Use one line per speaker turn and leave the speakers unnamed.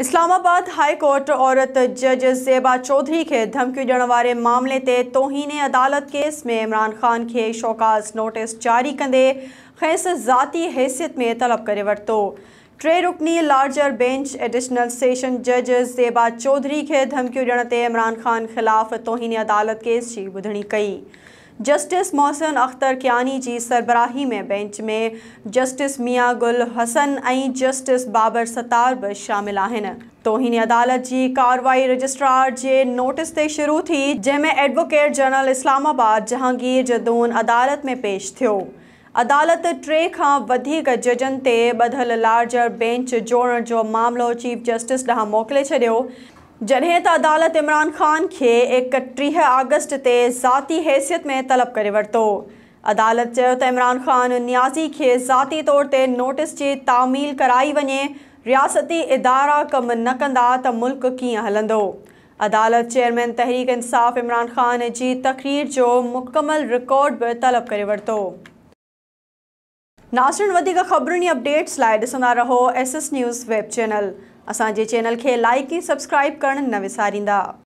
Islamabad high court औरत जज ज़ेबा चौधरी के धमकी ॾियण वाले मामले ते तोहीन अदालत केस में इमरान ख़ान के शोकाज़ नोटिस जारी कंदे खैस ज़ाती हैसियत में तलब करे वरतो टे रुकनी लार्जर बेंच एडिशनल सेशन जज ज़ेबा चौधरी के धमकी ॾियण ते इमरान ख़ान खिलाफ़ तोहीन अदालत केस की बुधनी कई जस्टिस मोहसिन अख्तर कियानी जी सरबराही में बेंच में जस्टिस मियाँ गुल हसन ऐं जस्टिस बाबर सतार बि शामिल आहिनि तोहिन अदालत की कार्रवाई रजिस्ट्रार के नोटिस से शुरू थी जैमें एडवोकेट जनरल इस्लामाबाद जहांगीर जदून अदालत में पेश थो अदालत टे जजन से बधल लार्जर बेंच जोड़ जो मामिलो चीफ जस्टिस ॾांहुं मोकले छॾियो जॾहिं त अदालत इमरान ख़ान खे एकटीह अगस्त ते ज़ाती हैसियत में तलब करे वरितो अदालत चयो त इमरान ख़ान न्याज़ी खे ज़ाती तौर ते नोटिस जी तामील कराई वञे रियासती इदारा कम न कंदा त मुल्क़ कीअं हलंदो अदालत चेयरमैन तहरीक इनसाफ़ इमरान ख़ान जी तक़रीर जो मुकमल रिकॉड बि तलब करे वरितो नासिरनि वधीक ख़बरुनिपडेट्स लाइ ॾिसंदा रहो S S news web channel असांजे चैनल खे लाइक सब्सक्राइब करणु न विसारींदा